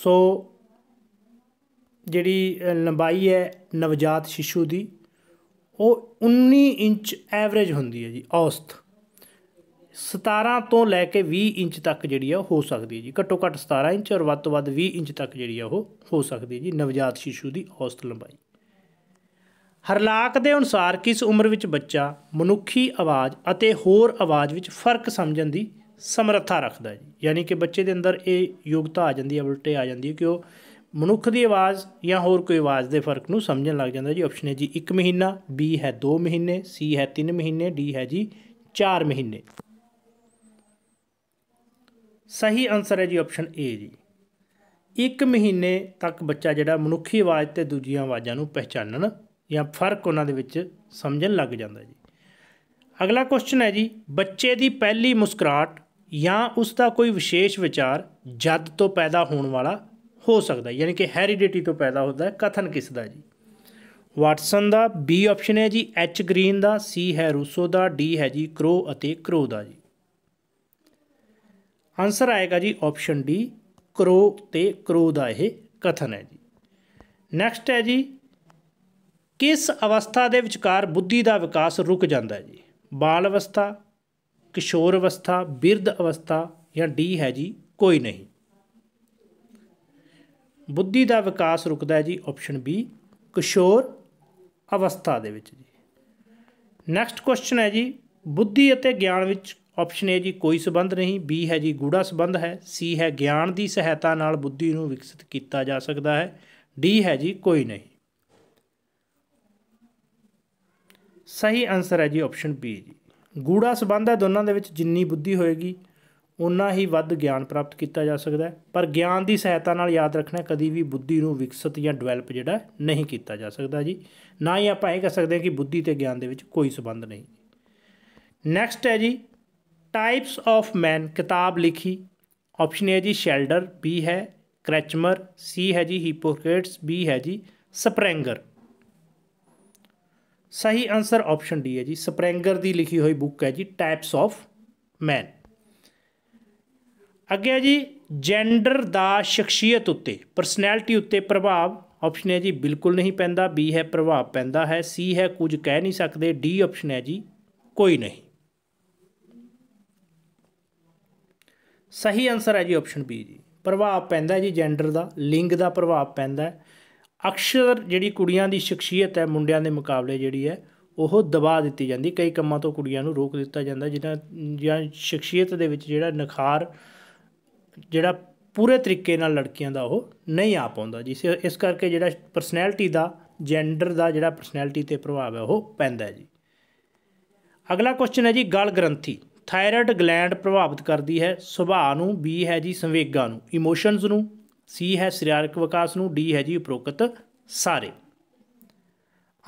ਸੋ ਜਿਹੜੀ ਲੰਬਾਈ ਹੈ ਨਵਜਾਤ ਸ਼ਿਸ਼ੂ ਦੀ ਉਹ 19 ਇੰਚ ਐਵਰੇਜ ਹੁੰਦੀ ਹੈ ਜੀ ਔਸਤ 17 ਤੋਂ ਲੈ ਕੇ 20 ਇੰਚ ਤੱਕ ਜਿਹੜੀ ਆ ਹੋ ਸਕਦੀ ਹੈ ਜੀ ਘੱਟੋ ਘੱਟ 17 ਇੰਚ ਔਰ ਵੱਧ ਤੋਂ ਵੱਧ 20 ਇੰਚ ਤੱਕ ਜਿਹੜੀ ਆ ਉਹ ਹੋ ਸਕਦੀ ਹੈ ਜੀ ਨਵਜਾਤ ਸ਼ੀਸ਼ੂ ਦੀ ਔਸਤ ਲੰਬਾਈ ਹਰਲਾਕ ਦੇ ਅਨੁਸਾਰ ਕਿਸ ਉਮਰ ਵਿੱਚ ਬੱਚਾ ਮਨੁੱਖੀ ਆਵਾਜ਼ ਅਤੇ ਹੋਰ ਆਵਾਜ਼ ਵਿੱਚ ਫਰਕ ਸਮਝਣ ਦੀ ਸਮਰੱਥਾ ਰੱਖਦਾ ਹੈ ਜੀ ਯਾਨੀ ਕਿ ਬੱਚੇ ਦੇ ਅੰਦਰ ਇਹ ਯੋਗਤਾ ਆ ਜਾਂਦੀ ਹੈ ਉਲਟੇ ਆ ਜਾਂਦੀ ਹੈ ਕਿ ਉਹ ਮਨੁੱਖ ਦੀ ਆਵਾਜ਼ ਜਾਂ ਹੋਰ ਕੋਈ ਆਵਾਜ਼ ਦੇ ਫਰਕ ਨੂੰ ਸਮਝਣ ਲੱਗ ਜਾਂਦਾ ਜੀ ਆਪਸ਼ਨ ਹੈ ਜੀ 1 ਮਹੀਨਾ ਬੀ ਹੈ 2 ਮਹੀਨੇ ਸੀ ਹੈ 3 ਮਹੀਨੇ ਡੀ ਹੈ ਜੀ 4 ਮਹੀਨੇ ਸਹੀ ਆਨਸਰ ਹੈ ਜੀ ਆਪਸ਼ਨ ਏ ਜੀ ਇੱਕ ਮਹੀਨੇ ਤੱਕ ਬੱਚਾ ਜਿਹੜਾ ਮਨੁੱਖੀ ਆਵਾਜ਼ ਤੇ ਦੂਜੀਆਂ ਆਵਾਜ਼ਾਂ ਨੂੰ ਪਹਿਚਾਨਣ ਜਾਂ ਫਰਕ ਉਹਨਾਂ ਦੇ ਵਿੱਚ ਸਮਝਣ ਲੱਗ ਜਾਂਦਾ ਜੀ ਅਗਲਾ ਕੁਐਸਚਨ ਹੈ ਜੀ ਬੱਚੇ ਦੀ ਪਹਿਲੀ ਮੁਸਕਰਾਟ ਜਾਂ ਉਸ ਦਾ ਕੋਈ ਵਿਸ਼ੇਸ਼ ਵਿਚਾਰ ਜਦ ਤੋਂ ਪੈਦਾ ਹੋਣ ਵਾਲਾ ਹੋ ਸਕਦਾ ਯਾਨੀ ਕਿ ਹੈਰੀਡਿਟੀ ਤੋਂ ਪੈਦਾ ਹੁੰਦਾ ਹੈ ਕਥਨ ਕਿਸ ਦਾ ਜੀ ਵਾਟਸਨ ਦਾ ਬੀ ਆਪਸ਼ਨ ਹੈ ਜੀ ਐਚ ਗ੍ਰੀਨ ਦਾ ਸੀ ਹੈ ਰੂਸੋ ਦਾ ਡੀ ਹੈ ਜੀ ਕਰੋ ਅਤੇ ਕਰੋ ਦਾ ਜੀ ਆਨਸਰ ਆਏਗਾ ਜੀ ਆਪਸ਼ਨ ਡੀ ਕਰੋ ਤੇ ਕਰੋ ਦਾ ਇਹ ਕਥਨ ਹੈ ਜੀ ਨੈਕਸਟ ਹੈ ਜੀ ਕਿਸ ਅਵਸਥਾ ਦੇ ਵਿਚਕਾਰ ਬੁੱਧੀ ਦਾ ਵਿਕਾਸ ਰੁਕ ਜਾਂਦਾ ਹੈ ਜੀ ਬਾਲ ਅਵਸਥਾ ਕਿਸ਼ੋਰ ਅਵਸਥਾ ਬਿਰਧ ਅਵਸਥਾ ਜਾਂ ਡੀ ਹੈ ਜੀ ਕੋਈ ਨਹੀਂ ਬੁੱਧੀ ਦਾ ਵਿਕਾਸ ਰੁਕਦਾ ਹੈ ਜੀ ਆਪਸ਼ਨ ਬੀ ਕਿਸ਼ੋਰ ਅਵਸਥਾ ਦੇ ਵਿੱਚ ਜੀ ਨੈਕਸਟ ਕੁਐਸਚਨ ਹੈ ਜੀ ਬੁੱਧੀ ਅਤੇ ਗਿਆਨ ਵਿੱਚ ਆਪਸ਼ਨ ਏ ਜੀ ਕੋਈ ਸਬੰਧ ਨਹੀਂ ਬੀ ਹੈ ਜੀ ਗੂੜਾ ਸਬੰਧ ਹੈ ਸੀ ਹੈ ਗਿਆਨ ਦੀ ਸਹਾਇਤਾ ਨਾਲ ਬੁੱਧੀ ਨੂੰ ਵਿਕਸਿਤ ਕੀਤਾ ਜਾ ਸਕਦਾ ਹੈ ਡੀ ਹੈ ਜੀ ਕੋਈ ਨਹੀਂ ਸਹੀ ਆਨਸਰ ਹੈ ਜੀ ਆਪਸ਼ਨ ਬੀ ਜੀ ਗੂੜਾ ਸਬੰਧ ਹੈ ਦੋਨਾਂ ਦੇ ਵਿੱਚ ਜਿੰਨੀ ਬੁੱਧੀ ਹੋਏਗੀ ਉਨਾ ਹੀ ਵੱਧ ਗਿਆਨ ਪ੍ਰਾਪਤ ਕੀਤਾ ਜਾ ਸਕਦਾ ਹੈ ਪਰ ਗਿਆਨ ਦੀ ਸਹਾਇਤਾ ਨਾਲ ਯਾਦ ਰੱਖਣਾ ਕਦੀ ਵੀ ਬੁੱਧੀ ਨੂੰ ਵਿਕਸਿਤ ਜਾਂ ਡਿਵੈਲਪ ਜਿਹੜਾ ਨਹੀਂ ਕੀਤਾ ਜਾ ਸਕਦਾ ਜੀ ਨਾ ਹੀ ਆਪਾਂ ਇਹ ਕਹਿ ਸਕਦੇ ਹਾਂ ਕਿ ਬੁੱਧੀ ਤੇ ਗਿਆਨ ਦੇ ਵਿੱਚ ਕੋਈ ਸਬੰਧ ਨਹੀਂ ਨੈਕਸਟ ਹੈ ਜੀ ਟਾਈਪਸ ਆਫ ਮੈਨ ਕਿਤਾਬ ਲਿਖੀ ਆਪਸ਼ਨ ਹੈ ਜੀ ਸ਼ੈਲਡਰ ਬੀ ਹੈ ਕ੍ਰੈਚਮਰ ਸੀ ਹੈ ਜੀ ਹਿਪੋਕ੍ਰੇਟਸ ਬੀ ਹੈ ਜੀ ਸਪਰੈਂਗਰ ਸਹੀ ਆਨਸਰ ਆਪਸ਼ਨ ਡੀ ਹੈ ਜੀ ਸਪਰੈਂਗਰ ਦੀ ਲਿਖੀ ਹੋਈ ਬੁੱਕ ਹੈ ਜੀ ਟਾਈਪਸ ਆਫ ਮੈਨ ਅੱਗੇ ਹੈ ਜੀ ਜੈਂਡਰ ਦਾ ਸ਼ਖਸੀਅਤ ਉੱਤੇ ਪਰਸਨੈਲਿਟੀ ਉੱਤੇ ਪ੍ਰਭਾਵ ਆਪਸ਼ਨ ਹੈ ਜੀ ਬਿਲਕੁਲ ਨਹੀਂ ਪੈਂਦਾ ਬੀ ਹੈ ਪ੍ਰਭਾਵ ਪੈਂਦਾ ਹੈ ਸੀ ਹੈ ਕੁਝ ਕਹਿ ਨਹੀਂ ਸਕਦੇ ਡੀ ਆਪਸ਼ਨ ਹੈ ਜੀ ਕੋਈ ਨਹੀਂ ਸਹੀ ਆਨਸਰ ਹੈ ਜੀ ਆਪਸ਼ਨ ਬੀ ਜੀ ਪ੍ਰਭਾਵ ਪੈਂਦਾ ਜੀ ਜੈਂਡਰ ਦਾ ਲਿੰਗ ਦਾ ਪ੍ਰਭਾਵ ਪੈਂਦਾ ਅਕਸਰ ਜਿਹੜੀ ਕੁੜੀਆਂ ਦੀ ਸ਼ਖਸੀਅਤ ਹੈ ਮੁੰਡਿਆਂ ਦੇ ਮੁਕਾਬਲੇ ਜਿਹੜੀ ਹੈ ਉਹ ਦਬਾ ਦਿੱਤੀ ਜਾਂਦੀ ਕਈ ਕੰਮਾਂ ਤੋਂ ਕੁੜੀਆਂ ਨੂੰ ਰੋਕ ਦਿੱਤਾ ਜਾਂਦਾ ਜਿਹਨਾਂ ਜਾਂ ਸ਼ਖਸੀਅਤ ਦੇ ਵਿੱਚ ਜਿਹੜਾ ਨਖਾਰ ਜਿਹੜਾ ਪੂਰੇ ਤਰੀਕੇ ਨਾਲ ਲੜਕੀਆਂ ਦਾ ਉਹ ਨਹੀਂ ਆ ਪਾਉਂਦਾ ਜਿਸ ਇਸ ਕਰਕੇ ਜਿਹੜਾ ਪਰਸਨੈਲਿਟੀ ਦਾ ਜੈਂਡਰ ਦਾ ਜਿਹੜਾ ਪਰਸਨੈਲਿਟੀ ਤੇ ਪ੍ਰਭਾਵ ਹੈ ਉਹ ਪੈਂਦਾ ਜੀ ਅਗਲਾ ਕੁਐਸਚਨ ਹੈ ਜੀ ਗਲ ਗ੍ਰੰਥੀ ਥਾਇਰਾਇਡ ਗਲੈਂਡ ਪ੍ਰਭਾਵਿਤ ਕਰਦੀ ਹੈ ਸੁਭਾਅ ਨੂੰ ਬੀ ਹੈ ਜੀ ਸੰਵੇਗਾਂ ਨੂੰ ਇਮੋਸ਼ਨਸ ਨੂੰ ਸੀ ਹੈ ਸਰੀਰਕ ਵਿਕਾਸ ਨੂੰ ਡੀ ਹੈ ਜੀ ਉਪਰੋਕਤ ਸਾਰੇ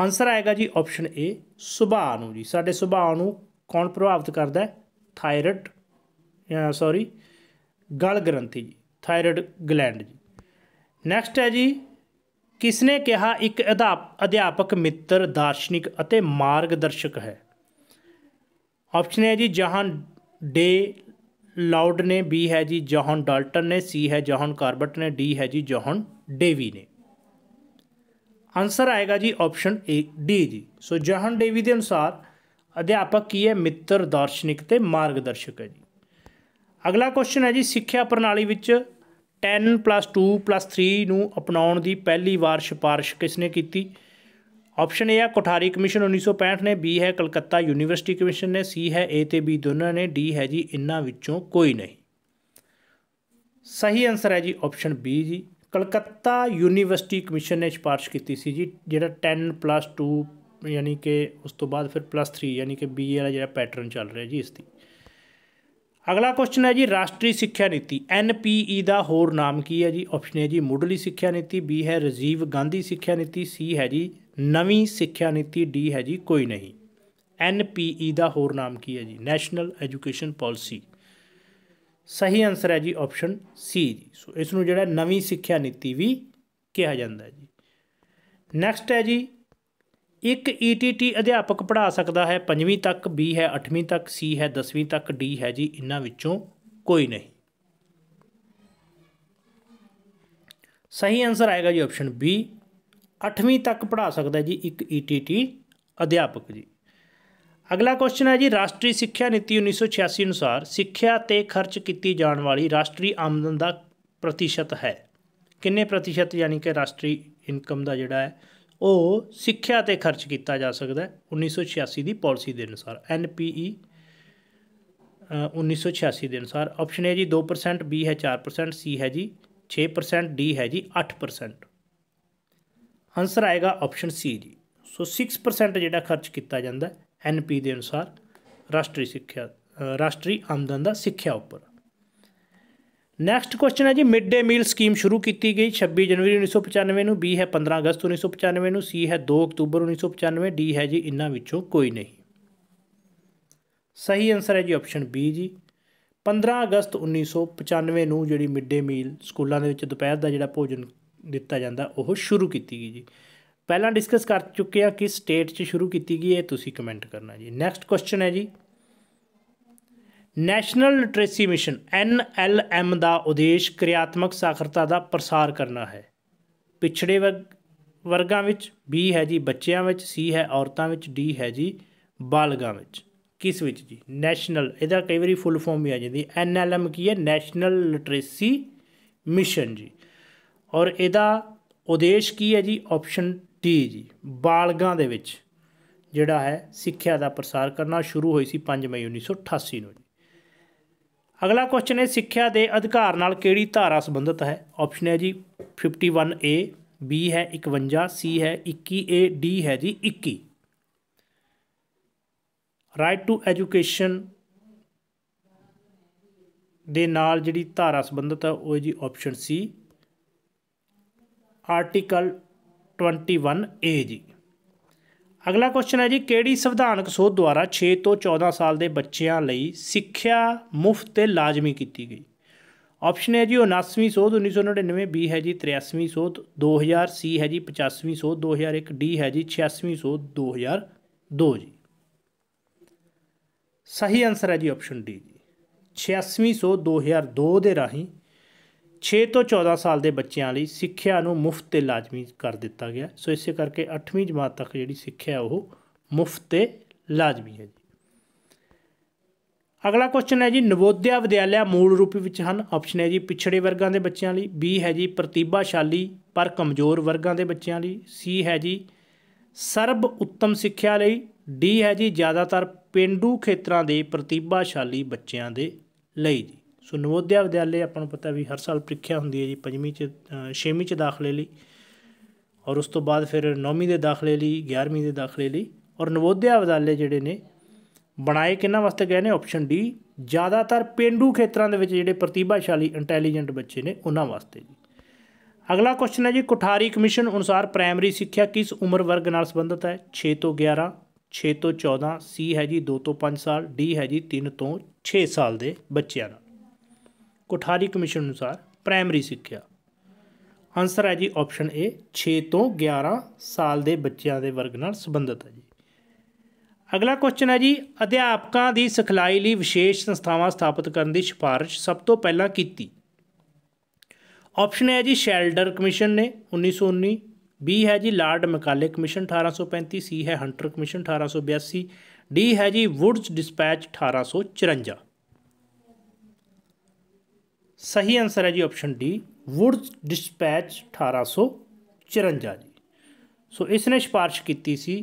ਆਨਸਰ ਆਏਗਾ ਜੀ ਆਪਸ਼ਨ ਏ ਸੁਭਾਅ ਨੂੰ ਜੀ ਸਾਡੇ ਸੁਭਾਅ ਨੂੰ ਕੌਣ ਪ੍ਰਭਾਵਿਤ ਕਰਦਾ ਹੈ ਥਾਇਰਾਇਡ ਸੌਰੀ ਗਲ ਗ੍ਰੰਥੀ ਜੀ ਥਾਇਰਾਇਡ ਗਲੈਂਡ ਜੀ ਨੈਕਸਟ ਹੈ ਜੀ ਕਿਸਨੇ ਕਿਹਾ ਇੱਕ ਅਧਿਆਪਕ ਮਿੱਤਰ ਦਾਰਸ਼ਨਿਕ ਅਤੇ ਮਾਰਗਦਰਸ਼ਕ ਹੈ ਆਪਸ਼ਨ ਹੈ ਜੀ ਜਹਾਨ ਡੇ ਲਾਊਡ ਨੇ ਬੀ ਹੈ ਜੀ ਜੌਹਨ ਡਾਲਟਨ ਨੇ ਸੀ ਹੈ ਜੌਹਨ ਕਾਰਬਟ ਨੇ ਡੀ ਹੈ ਜੀ ਜੌਹਨ ਡੇਵੀ ਨੇ ਆਨਸਰ ਆਏਗਾ ਜੀ option A D G so John ਡੇਵੀ ਦੇ ਅਨੁਸਾਰ ਅਧਿਆਪਕ ਕੀ ਹੈ ਮਿੱਤਰ ਦਾਰਸ਼ਨਿਕ ਤੇ ਮਾਰਗਦਰਸ਼ਕ ਹੈ ਜੀ ਅਗਲਾ ਕੁਐਸਚਨ ਹੈ ਜੀ ਸਿੱਖਿਆ ਪ੍ਰਣਾਲੀ ਵਿੱਚ 10 2 3 ਨੂੰ ਅਪਣਾਉਣ ਦੀ ਪਹਿਲੀ ਵਾਰ ਸਿਫਾਰਿਸ਼ ਕਿਸ ਨੇ ਕੀਤੀ ਆਪਸ਼ਨ ਏ ਆ ਕੋਠਾਰੀ ਕਮਿਸ਼ਨ 1965 ਨੇ ਬੀ ਹੈ ਕਲਕੱਤਾ ਯੂਨੀਵਰਸਿਟੀ ਕਮਿਸ਼ਨ ਨੇ ਸੀ ਹੈ ਏ ਤੇ ਬੀ ਦੋਨਾਂ ਨੇ ਡੀ ਹੈ ਜੀ ਇਨ੍ਹਾਂ ਵਿੱਚੋਂ ਕੋਈ ਨਹੀਂ ਸਹੀ ਆਨਸਰ ਹੈ ਜੀ option B G Calcutta university commission ਨੇ ਸਿਫਾਰਿਸ਼ ਕੀਤੀ ਸੀ ਜੀ ਜਿਹੜਾ 10 2 ਯਾਨੀ ਕਿ ਉਸ ਤੋਂ ਬਾਅਦ ਫਿਰ +3 ਯਾਨੀ ਕਿ ਬੀ ਵਾਲਾ ਜਿਹੜਾ ਪੈਟਰਨ ਚੱਲ ਰਿਹਾ ਜੀ ਇਸ ਦੀ ਅਗਲਾ ਕੁਐਸਚਨ ਹੈ ਜੀ ਰਾਸ਼ਟਰੀ ਸਿੱਖਿਆ ਨੀਤੀ ਐਨ ਪੀ ਈ ਦਾ ਹੋਰ ਨਾਮ ਕੀ ਹੈ ਜੀ ਆਪਸ਼ਨ ਹੈ ਜੀ ਮੁੱਢਲੀ ਸਿੱਖਿਆ ਨੀਤੀ ਬੀ ਹੈ ਰਜੀਵ ਗਾਂਧੀ ਸਿੱਖਿਆ ਨੀਤੀ ਸੀ ਹੈ ਜੀ ਨਵੀਂ ਸਿੱਖਿਆ ਨੀਤੀ ਡੀ ਹੈ ਜੀ ਕੋਈ ਨਹੀਂ ਐਨ ਪੀ ਈ ਦਾ ਹੋਰ ਨਾਮ ਕੀ ਹੈ ਜੀ ਨੈਸ਼ਨਲ ਐਜੂਕੇਸ਼ਨ ਪਾਲਿਸੀ ਸਹੀ ਆਨਸਰ ਹੈ ਜੀ ਆਪਸ਼ਨ ਸੀ ਜੀ ਸੋ ਇਸ ਨੂੰ ਜਿਹੜਾ ਨਵੀਂ ਸਿੱਖਿਆ ਨੀਤੀ ਵੀ ਕਿਹਾ ਜਾਂਦਾ ਹੈ ਜੀ ਨੈਕਸਟ ਹੈ ਜੀ ਇੱਕ ਈਟੀਟੀ e ਅਧਿਆਪਕ ਪੜ੍ਹਾ ਸਕਦਾ ਹੈ 5ਵੀਂ ਤੱਕ ਬੀ ਹੈ 8ਵੀਂ ਤੱਕ ਸੀ ਹੈ 10ਵੀਂ ਤੱਕ ਡੀ ਹੈ ਜੀ ਇਹਨਾਂ ਵਿੱਚੋਂ ਕੋਈ ਨਹੀਂ ਸਹੀ ਆਨਸਰ ਆਏਗਾ ਜੀ ਆਪਸ਼ਨ ਬੀ 8ਵੀਂ ਤੱਕ ਪੜ੍ਹਾ ਸਕਦਾ ਜੀ ਇੱਕ ਈਟੀਟੀ e ਅਧਿਆਪਕ ਜੀ ਅਗਲਾ ਕੁਐਸਚਨ ਹੈ ਜੀ ਰਾਸ਼ਟਰੀ ਸਿੱਖਿਆ ਨੀਤੀ 1986 ਅਨੁਸਾਰ ਸਿੱਖਿਆ ਤੇ ਖਰਚ ਕੀਤੀ ਜਾਣ ਵਾਲੀ ਰਾਸ਼ਟਰੀ ਆਮਦਨ ਦਾ ਪ੍ਰਤੀਸ਼ਤ ਹੈ ਕਿੰਨੇ ਪ੍ਰਤੀਸ਼ਤ ਯਾਨੀ ਕਿ ਰਾਸ਼ਟਰੀ ਇਨਕਮ ਦਾ ਜਿਹੜਾ ਹੈ ਉਹ ਸਿੱਖਿਆ ਤੇ ਖਰਚ ਕੀਤਾ ਜਾ ਸਕਦਾ ਹੈ 1986 ਦੀ ਪਾਲਿਸੀ ਦੇ ਅਨੁਸਾਰ ਐਨਪੀਈ e, 1986 ਦੇ ਅਨੁਸਾਰ ਆਪਸ਼ਨ ਹੈ ਜੀ 2% ਬੀ ਹੈ 4% ਸੀ ਹੈ ਜੀ 6% ਡੀ ਹੈ ਜੀ 8% ਆਨਸਰ ਆਏਗਾ ਆਪਸ਼ਨ ਸੀ ਜੀ ਸੋ 6% ਜਿਹੜਾ ਖਰਚ ਕੀਤਾ ਜਾਂਦਾ ਐਨਪੀ ਦੇ ਅਨੁਸਾਰ ਰਾਸ਼ਟਰੀ ਸਿੱਖਿਆ ਰਾਸ਼ਟਰੀ ਆਮਦਨ ਦਾ ਸਿੱਖਿਆ ਉੱਪਰ ਨੈਕਸਟ ਕੁਐਸਚਨ ਹੈ ਜੀ ਮਿਡ ਡੇ ਮੀਲ ਸਕੀਮ ਸ਼ੁਰੂ ਕੀਤੀ ਗਈ 26 ਜਨਵਰੀ 1995 ਨੂੰ ਬੀ ਹੈ 15 ਅਗਸਤ 1995 ਨੂੰ ਸੀ ਹੈ 2 ਅਕਤੂਬਰ 1995 ਡੀ ਹੈ ਜੀ ਇਨ੍ਹਾਂ ਵਿੱਚੋਂ ਕੋਈ ਨਹੀਂ ਸਹੀ ਆਨਸਰ ਹੈ ਜੀ ਆਪਸ਼ਨ ਬੀ ਜੀ 15 ਅਗਸਤ 1995 ਨੂੰ ਜਿਹੜੀ ਮਿਡ ਡੇ ਮੀਲ ਸਕੂਲਾਂ ਦੇ ਵਿੱਚ ਦੁਪਹਿਰ ਦਾ ਜਿਹੜਾ ਭੋਜਨ ਦਿੱਤਾ ਜਾਂਦਾ ਉਹ ਸ਼ੁਰੂ ਕੀਤੀ ਗਈ ਜੀ ਪਹਿਲਾਂ ਡਿਸਕਸ ਕਰ ਚੁੱਕੇ ਆ ਕਿ ਸਟੇਟ 'ਚ ਸ਼ੁਰੂ ਕੀਤੀ ਗਈ ਹੈ ਤੁਸੀਂ ਕਮੈਂਟ ਕਰਨਾ ਜੀ ਨੈਕਸਟ ਕੁਐਸਚਨ ਹੈ ਜੀ national literacy mission N L M ਦਾ ਉਦੇਸ਼ ਕਿਰਿਆਤਮਕ ਸਾਖਰਤਾ ਦਾ ਪ੍ਰਸਾਰ ਕਰਨਾ ਹੈ ਪਿਛੜੇ ਵਰਗ ਵਰਗਾਂ ਵਿੱਚ ਬੀ ਹੈ ਜੀ ਬੱਚਿਆਂ ਵਿੱਚ ਸੀ ਹੈ ਔਰਤਾਂ ਵਿੱਚ ਡੀ ਹੈ ਜੀ ਬਾਲਗਾਂ ਵਿੱਚ ਕਿਸ ਵਿੱਚ ਜੀ ਨੈਸ਼ਨਲ ਇਹਦਾ ਕਈ ਵਾਰੀ ਫੁੱਲ ਫਾਰਮ ਵੀ ਆ ਜਾਂਦੀ ਐਨ ਐਲ ਐਮ ਕੀ ਹੈ ਨੈਸ਼ਨਲ ਲਿਟਰੇਸੀ ਮਿਸ਼ਨ ਜੀ ਔਰ ਇਹਦਾ ਉਦੇਸ਼ ਕੀ ਹੈ ਜੀ ਆਪਸ਼ਨ ਡੀ ਜੀ ਬਾਲਗਾਂ ਦੇ ਵਿੱਚ ਜਿਹੜਾ ਹੈ ਸਿੱਖਿਆ ਦਾ ਪ੍ਰਸਾਰ ਕਰਨਾ ਸ਼ੁਰੂ ਹੋਈ ਸੀ 5 ਮਈ 1988 ਨੂੰ ਅਗਲਾ ਕੁਐਸਚਨ ਹੈ ਸਿੱਖਿਆ ਦੇ ਅਧਿਕਾਰ ਨਾਲ ਕਿਹੜੀ ਧਾਰਾ ਸੰਬੰਧਿਤ ਹੈ ਆਪਸ਼ਨ ਹੈ ਜੀ 51A B ਹੈ 51 C ਹੈ 21A D ਹੈ ਜੀ 21 ਰਾਈਟ ਟੂ ਐਜੂਕੇਸ਼ਨ ਦੇ ਨਾਲ ਜਿਹੜੀ ਧਾਰਾ ਸੰਬੰਧਿਤ ਹੈ ਉਹ ਹੈ ਜੀ ਆਪਸ਼ਨ ਸੀ ਆਰਟੀਕਲ 21 ਏ ਜੀ ਅਗਲਾ ਕੁਐਸਚਨ ਹੈ ਜੀ ਕਿਹੜੀ ਸੰਵਿਧਾਨਕ ਸੋਧ ਦੁਆਰਾ 6 ਤੋਂ 14 ਸਾਲ ਦੇ ਬੱਚਿਆਂ ਲਈ ਸਿੱਖਿਆ ਮੁਫਤ ਤੇ ਲਾਜ਼ਮੀ ਕੀਤੀ ਗਈ ਆਪਸ਼ਨ ਹੈ ਜੀ 79ਵੀਂ ਸੋਧ 1999 ਬੀ ਹੈ ਜੀ 83ਵੀਂ ਸੋਧ 2000 ਸੀ ਹੈ ਜੀ 85ਵੀਂ ਸੋਧ 2001 ਡੀ ਹੈ ਜੀ 86ਵੀਂ ਸੋਧ 2002 ਜੀ ਸਹੀ ਆਨਸਰ ਹੈ ਜੀ ਆਪਸ਼ਨ ਡੀ ਜੀ 86ਵੀਂ ਸੋਧ 2002 ਦੇ ਰਾਹੀਂ 6 ਤੋਂ 14 ਸਾਲ ਦੇ ਬੱਚਿਆਂ ਲਈ ਸਿੱਖਿਆ ਨੂੰ ਮੁਫਤ ਤੇ ਲਾਜ਼ਮੀ ਕਰ ਦਿੱਤਾ ਗਿਆ ਸੋ ਇਸੇ ਕਰਕੇ 8ਵੀਂ ਜਮਾਤ ਤੱਕ ਜਿਹੜੀ ਸਿੱਖਿਆ ਉਹ ਮੁਫਤ ਤੇ ਲਾਜ਼ਮੀ ਹੈ ਜੀ ਅਗਲਾ ਕੁਐਸਚਨ ਹੈ ਜੀ ਨਵੋਦਿਆ ਵਿਦਿਆਲਿਆ ਮੂਲ ਰੂਪ ਵਿੱਚ ਹਨ ਆਪਸ਼ਨ ਹੈ ਜੀ ਪਿਛੜੇ ਵਰਗਾਂ ਦੇ ਬੱਚਿਆਂ ਲਈ ਬੀ ਹੈ ਜੀ ਪ੍ਰਤੀਭਾਸ਼ਾਲੀ ਪਰ ਕਮਜ਼ੋਰ ਵਰਗਾਂ ਦੇ ਬੱਚਿਆਂ ਲਈ ਸੀ ਹੈ ਜੀ ਸਰਬ ਉੱਤਮ ਸਿੱਖਿਆ ਲਈ ਡੀ ਹੈ ਜੀ ਜ਼ਿਆਦਾਤਰ ਪਿੰਡੂ ਖੇਤਰਾਂ ਦੇ ਪ੍ਰਤੀਭਾਸ਼ਾਲੀ ਬੱਚਿਆਂ ਦੇ ਲਈ ਜੀ ਸੋ ਨਵੋਦਿਆ ਵਿਦਿਆਲੇ ਆਪਾਂ ਨੂੰ ਪਤਾ ਵੀ ਹਰ ਸਾਲ ਪ੍ਰੀਖਿਆ ਹੁੰਦੀ ਹੈ ਜੀ ਪੰਜਵੀਂ ਚ ਛੇਵੀਂ ਚ ਦਾਖਲੇ ਲਈ ਔਰ ਉਸ ਤੋਂ ਬਾਅਦ ਫਿਰ ਨੌਵੀਂ ਦੇ ਦਾਖਲੇ ਲਈ 11ਵੀਂ ਦੇ ਦਾਖਲੇ ਲਈ ਔਰ ਨਵੋਦਿਆ ਵਿਦਿਆਲੇ ਜਿਹੜੇ ਨੇ ਬਣਾਏ ਕਿੰਨਾ ਵਾਸਤੇ ਗਏ ਨੇ ਆਪਸ਼ਨ ਡੀ ਜ਼ਿਆਦਾਤਰ ਪਿੰਡੂ ਖੇਤਰਾਂ ਦੇ ਵਿੱਚ ਜਿਹੜੇ ਪ੍ਰਤਿਭਾਸ਼ਾਲੀ ਇੰਟੈਲੀਜੈਂਟ ਬੱਚੇ ਨੇ ਉਹਨਾਂ ਵਾਸਤੇ ਜੀ ਅਗਲਾ ਕੁਐਸਚਨ ਹੈ ਜੀ ਕੁਠਾਰੀ ਕਮਿਸ਼ਨ ਅਨੁਸਾਰ ਪ੍ਰਾਇਮਰੀ ਸਿੱਖਿਆ ਕਿਸ ਉਮਰ ਵਰਗ ਨਾਲ ਸੰਬੰਧਿਤ ਹੈ 6 ਤੋਂ 11 6 ਤੋਂ 14 ਸੀ ਹੈ ਜੀ 2 ਤੋਂ 5 ਸਾਲ ਡੀ ਹੈ ਜੀ 3 ਤੋਂ 6 ਸਾਲ ਦੇ ਬੱਚਿਆਂ ਦਾ ਕੋਠਾਰੀ ਕਮਿਸ਼ਨ ਅਨੁਸਾਰ ਪ੍ਰਾਇਮਰੀ ਸਿੱਖਿਆ ਆਨਸਰ ਹੈ ਜੀ ਆਪਸ਼ਨ ਏ 6 ਤੋਂ 11 ਸਾਲ ਦੇ ਬੱਚਿਆਂ ਦੇ ਵਰਗ ਨਾਲ ਸੰਬੰਧਿਤ ਹੈ ਜੀ ਅਗਲਾ ਕੁਐਸਚਨ ਹੈ ਜੀ ਅਧਿਆਪਕਾਂ ਦੀ ਸਿਖਲਾਈ ਲਈ ਵਿਸ਼ੇਸ਼ ਸੰਸਥਾਵਾਂ ਸਥਾਪਿਤ ਕਰਨ ਦੀ ਸਿਫਾਰਿਸ਼ ਸਭ ਤੋਂ ਪਹਿਲਾਂ ਕੀਤੀ ਆਪਸ਼ਨ ਹੈ ਜੀ ਸ਼ੈਲਡਰ ਕਮਿਸ਼ਨ ਨੇ 1919 ਬੀ ਹੈ ਜੀ ਲਾਰਡ ਮਕਾਲੇ ਕਮਿਸ਼ਨ 1835 ਸੀ ਹੈ ਹੰਟਰ ਕਮਿਸ਼ਨ 1882 ਡੀ ਹੈ ਜੀ ਵੁੱਡਸ ਡਿਸਪੈਚ 1854 ਸਹੀ ਆਨਸਰ ਹੈ ਜੀ ਆਪਸ਼ਨ ਡੀ ਵੁੱਡਸ ਡਿਸਪੈਚ 1854 ਜੀ ਸੋ ਇਸ ਨੇ ਸਿਫਾਰਿਸ਼ ਕੀਤੀ ਸੀ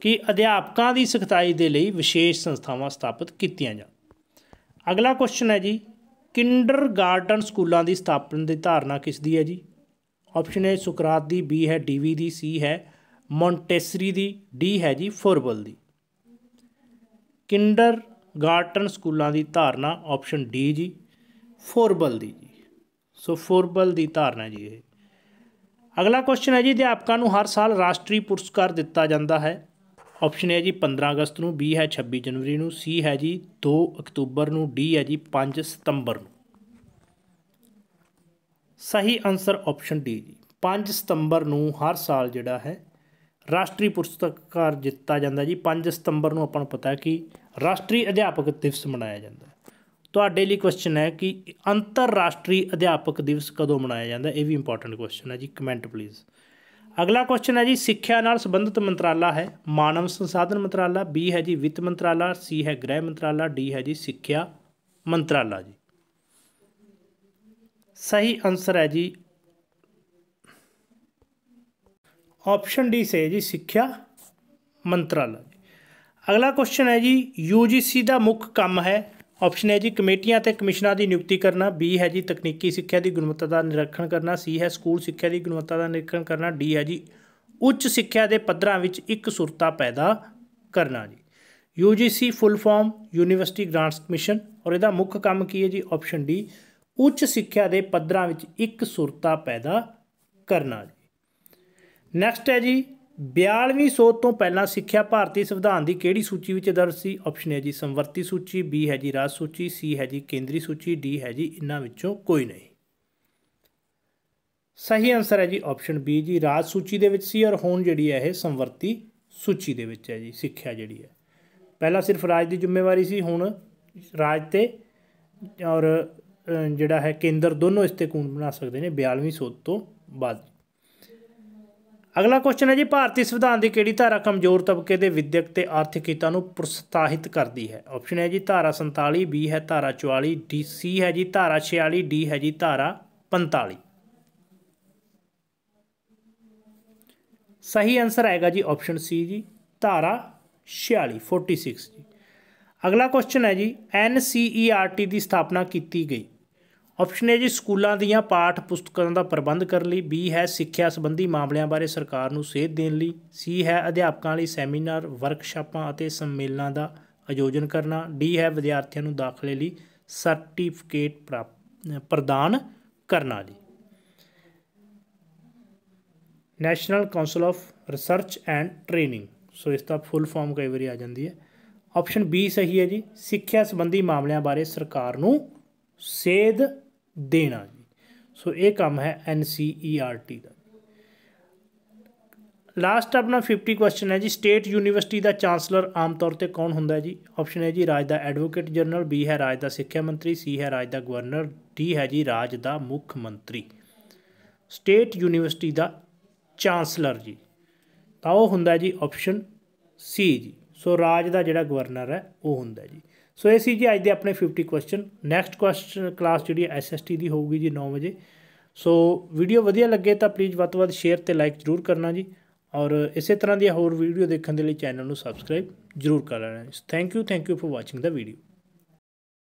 ਕਿ ਅਧਿਆਪਕਾਂ ਦੀ ਸਖਤਾਈ ਦੇ ਲਈ ਵਿਸ਼ੇਸ਼ ਸੰਸਥਾਵਾਂ ਸਥਾਪਿਤ ਕੀਤੀਆਂ ਜਾਣ ਅਗਲਾ ਕੁਐਸਚਨ ਹੈ ਜੀ ਕਿੰਡਰਗਾਰਟਨ ਸਕੂਲਾਂ ਦੀ ਸਥਾਪਨ ਦੀ ਧਾਰਨਾ ਕਿਸ ਦੀ ਹੈ ਜੀ ਆਪਸ਼ਨ ਹੈ ਸੁਕਰਾਤ ਦੀ ਬੀ ਹੈ ਡੀਵੀ ਦੀ ਸੀ ਹੈ ਮੌਂਟੇਸਰੀ ਦੀ ਡੀ ਹੈ ਜੀ ਫੋਰਬਲ ਦੀ ਕਿੰਡਰ ਗਾਰਟਨ ਸਕੂਲਾਂ ਦੀ ਧਾਰਨਾ ਆਪਸ਼ਨ ਡੀ ਜੀ ਫੋਰਬਲ ਦੀ ਜੀ ਸੋ ਫੋਰਬਲ ਦੀ ਧਾਰਨਾ ਜੀ ਇਹ ਅਗਲਾ ਕੁਐਸਚਨ ਹੈ ਜੀ ਅਧਿਆਪਕਾਂ ਨੂੰ ਹਰ ਸਾਲ ਰਾਸ਼ਟਰੀ ਪੁਰਸਕਾਰ ਦਿੱਤਾ ਜਾਂਦਾ ਹੈ ਆਪਸ਼ਨ ਹੈ ਜੀ 15 ਅਗਸਤ ਨੂੰ ਬੀ ਹੈ 26 ਜਨਵਰੀ ਨੂੰ ਸੀ ਹੈ ਜੀ 2 ਅਕਤੂਬਰ ਨੂੰ ਡੀ ਹੈ ਜੀ 5 ਸਤੰਬਰ ਨੂੰ ਸਹੀ ਆਨਸਰ ਆਪਸ਼ਨ ਡੀ ਜੀ 5 ਸਤੰਬਰ ਨੂੰ ਹਰ ਸਾਲ ਜਿਹੜਾ ਹੈ ਰਾਸ਼ਟਰੀ ਪੁਰਸਕਾਰ ਦਿੱਤਾ ਜਾਂਦਾ ਜੀ 5 ਸਤੰਬਰ ਨੂੰ ਆਪਾਂ ਨੂੰ ਪਤਾ ਕਿ ਰਾਸ਼ਟਰੀ ਅਧਿਆਪਕ ਦਿਵਸ ਮਨਾਇਆ ਜਾਂਦਾ ਤੁਹਾਡੇ ਲਈ ਕੁਐਸਚਨ ਹੈ ਕਿ ਅੰਤਰਰਾਸ਼ਟਰੀ ਅਧਿਆਪਕ ਦਿਵਸ ਕਦੋਂ ਮਨਾਇਆ ਜਾਂਦਾ ਇਹ ਵੀ ਇੰਪੋਰਟੈਂਟ ਕੁਐਸਚਨ ਹੈ ਜੀ ਕਮੈਂਟ ਪਲੀਜ਼ ਅਗਲਾ ਕੁਐਸਚਨ ਹੈ ਜੀ ਸਿੱਖਿਆ ਨਾਲ ਸੰਬੰਧਿਤ ਮੰਤਰਾਲਾ ਹੈ ਮਾਨਵ ਸੰਸਾਧਨ ਮੰਤਰਾਲਾ ਬੀ ਹੈ ਜੀ ਵਿੱਤ ਮੰਤਰਾਲਾ ਸੀ ਹੈ ਗ੍ਰਹਿ ਮੰਤਰਾਲਾ ਡੀ ਹੈ ਜੀ ਸਿੱਖਿਆ ਮੰਤਰਾਲਾ ਜੀ ਸਹੀ ਆਨਸਰ ਹੈ ਜੀ ਆਪਸ਼ਨ ਡੀ ਸੇ ਜੀ ਸਿੱਖਿਆ ਮੰਤਰਾਲਾ ਅਗਲਾ ਕੁਐਸਚਨ ਹੈ ਜੀ ਯੂਜੀਸੀ ਦਾ ਮੁੱਖ ਕੰਮ ਹੈ ਆਪਸ਼ਨ ਹੈ ਜੀ ਕਮੇਟੀਆਂ ਤੇ ਕਮਿਸ਼ਨਾਂ ਦੀ ਨਿਯੁਕਤੀ ਕਰਨਾ ਬੀ ਹੈ ਜੀ ਤਕਨੀਕੀ ਸਿੱਖਿਆ ਦੀ ਗੁਣਵੱਤਾ ਦਾ ਨਿਰੀਖਣ ਕਰਨਾ ਸੀ ਹੈ ਸਕੂਲ ਸਿੱਖਿਆ ਦੀ ਗੁਣਵੱਤਾ ਦਾ ਨਿਰੀਖਣ ਕਰਨਾ ਡੀ ਹੈ ਜੀ ਉੱਚ ਸਿੱਖਿਆ ਦੇ ਪੱਧਰਾਂ ਵਿੱਚ ਇੱਕ ਸੁਰਤਾ ਪੈਦਾ ਕਰਨਾ ਜੀ UGC full form university grants commission ਔਰ ਇਹਦਾ ਮੁੱਖ ਕੰਮ ਕੀ ਹੈ ਜੀ ਆਪਸ਼ਨ ਡੀ ਉੱਚ ਸਿੱਖਿਆ ਦੇ ਪੱਧਰਾਂ ਵਿੱਚ ਇੱਕ ਸੁਰਤਾ ਪੈਦਾ ਕਰਨਾ ਜੀ ਨੈਕਸਟ ਹੈ ਜੀ ਸੋਧ ਤੋਂ ਪਹਿਲਾਂ ਸਿੱਖਿਆ ਭਾਰਤੀ ਸੰਵਿਧਾਨ ਦੀ ਕਿਹੜੀ ਸੂਚੀ ਵਿੱਚ ਦਰਜ ਸੀ ਆਪਸ਼ਨ ਹੈ ਜੀ ਸੰਵਰਤੀ ਸੂਚੀ ਬੀ ਹੈ ਜੀ ਰਾਜ ਸੂਚੀ ਸੀ ਹੈ ਜੀ ਕੇਂਦਰੀ ਸੂਚੀ ਡੀ ਹੈ ਜੀ ਇਹਨਾਂ ਵਿੱਚੋਂ ਕੋਈ ਨਹੀਂ ਸਹੀ ਆਨਸਰ ਹੈ ਜੀ ਆਪਸ਼ਨ ਬੀ ਜੀ ਰਾਜ ਸੂਚੀ ਦੇ ਵਿੱਚ ਸੀ ਔਰ ਹੁਣ ਜਿਹੜੀ ਹੈ ਇਹ ਸੰਵਰਤੀ ਸੂਚੀ ਦੇ ਵਿੱਚ ਹੈ ਜੀ ਸਿੱਖਿਆ ਜਿਹੜੀ ਹੈ ਪਹਿਲਾਂ ਸਿਰਫ ਰਾਜ ਦੀ ਜ਼ਿੰਮੇਵਾਰੀ ਸੀ ਹੁਣ ਰਾਜ ਤੇ ਔਰ ਜਿਹੜਾ ਹੈ ਕੇਂਦਰ ਦੋਨੋਂ ਇਸ ਤੇ ਕਾਨੂੰਨ ਬਣਾ ਸਕਦੇ ਨੇ ਸੋਧ ਤੋਂ ਬਾਅਦ ਅਗਲਾ ਕੁਐਸਚਨ ਹੈ ਜੀ ਭਾਰਤੀ ਸੰਵਿਧਾਨ ਦੀ ਕਿਹੜੀ ਧਾਰਾ ਕਮਜ਼ੋਰ ਤਬਕੇ ਦੇ ਵਿਦਿਅਕ ਤੇ ਆਰਥਿਕ ਹਿੱਤਾਂ ਨੂੰ ਪ੍ਰੋਤਸਾਹਿਤ ਕਰਦੀ ਹੈ ਆਪਸ਼ਨ ਹੈ ਜੀ ਧਾਰਾ 47 ਬੀ ਹੈ ਧਾਰਾ 44 ਡੀ ਸੀ ਹੈ ਜੀ ਧਾਰਾ 46 ਡੀ ਹੈ ਜੀ ਧਾਰਾ 45 ਸਹੀ ਆਨਸਰ ਆਏਗਾ ਜੀ ਆਪਸ਼ਨ ਸੀ ਜੀ ਧਾਰਾ 46 46 ਜੀ ਅਗਲਾ ਕੁਐਸਚਨ ਹੈ ਜੀ ਐਨ ਸੀ ਟੀ ਦੀ ਸਥਾਪਨਾ ਕੀਤੀ ਗਈ ਆਪਸ਼ਨ ਹੈ ਜੀ ਸਕੂਲਾਂ ਦੀਆਂ ਪਾਠ ਪੁਸਤਕਾਂ ਦਾ ਪ੍ਰਬੰਧ ਕਰਨ ਲਈ ਬੀ ਹੈ ਸਿੱਖਿਆ ਸੰਬੰਧੀ ਮਾਮਲਿਆਂ ਬਾਰੇ ਸਰਕਾਰ ਨੂੰ ਸੇਧ ਦੇਣ ਲਈ ਸੀ ਹੈ ਅਧਿਆਪਕਾਂ ਲਈ ਸੈਮੀਨਾਰ ਵਰਕਸ਼ਾਪਾਂ ਅਤੇ ਸੰਮੇਲਨਾਂ ਦਾ ਆਯੋਜਨ ਕਰਨਾ ਡੀ ਹੈ ਵਿਦਿਆਰਥੀਆਂ ਨੂੰ ਦਾਖਲੇ ਲਈ ਸਰਟੀਫਿਕੇਟ ਪ੍ਰਦਾਨ ਕਰਨਾ ਜੀ national council of research and training so ਇਸ ਦਾ ਫੁੱਲ ਫਾਰਮ ਕਈ ਵਾਰੀ ਆ ਜਾਂਦੀ ਹੈ ਆਪਸ਼ਨ ਬੀ ਸਹੀ ਹੈ ਜੀ ਸਿੱਖਿਆ ਸੰਬੰਧੀ ਮਾਮਲਿਆਂ ਬਾਰੇ ਸਰਕਾਰ ਨੂੰ ਸੇਧ ਦੇਣਾ ਜੀ ਸੋ ਇਹ ਕੰਮ ਹੈ N C E R T ਦਾ ਲਾਸਟ ਆਪਣਾ 50 ਕੁਐਸਚਨ ਹੈ ਜੀ ਸਟੇਟ ਯੂਨੀਵਰਸਿਟੀ ਦਾ ਚਾਂਸਲਰ ਆਮ ਤੌਰ ਤੇ ਕੌਣ ਹੁੰਦਾ ਹੈ ਜੀ ਆਪਸ਼ਨ ਹੈ ਜੀ ਰਾਜ ਦਾ ਐਡਵੋਕੇਟ ਜਨਰਲ ਬੀ ਹੈ ਰਾਜ ਦਾ ਸਿੱਖਿਆ ਮੰਤਰੀ ਸੀ ਹੈ ਰਾਜ ਦਾ ਗਵਰਨਰ ਡੀ ਹੈ ਜੀ ਰਾਜ ਦਾ ਮੁੱਖ ਮੰਤਰੀ ਸਟੇਟ ਯੂਨੀਵਰਸਿਟੀ ਦਾ ਚਾਂਸਲਰ ਜੀ ਤਾਂ ਉਹ ਹੁੰਦਾ ਜੀ ਆਪਸ਼ਨ ਸੀ ਜੀ ਸੋ ਰਾਜ ਦਾ ਜਿਹੜਾ ਗਵਰਨਰ ਹੈ ਉਹ ਹੁੰਦਾ ਜੀ ਸੋ ਇਹ ਸੀ ਜੀ ਅੱਜ ਦੇ ਆਪਣੇ 50 ਕੁਐਸਚਨ ਨੈਕਸਟ ਕੁਐਸਚਨ ਕਲਾਸ ਜਿਹੜੀ ਐਸਐਸਟੀ ਦੀ ਹੋਊਗੀ ਜੀ 9 ਵਜੇ ਸੋ ਵੀਡੀਓ ਵਧੀਆ ਲੱਗੇ ਤਾਂ ਪਲੀਜ਼ ਵੱਧ ਵੱਧ ਸ਼ੇਅਰ ਤੇ ਲਾਈਕ ਜ਼ਰੂਰ ਕਰਨਾ ਜੀ ਔਰ ਇਸੇ ਤਰ੍ਹਾਂ ਦੀਆਂ ਹੋਰ ਵੀਡੀਓ ਦੇਖਣ ਦੇ ਲਈ ਚੈਨਲ ਨੂੰ ਸਬਸਕ੍ਰਾਈਬ ਜ਼ਰੂਰ ਕਰ ਲੈਣਾ thank you thank you for watching ਦਾ ਵੀਡੀਓ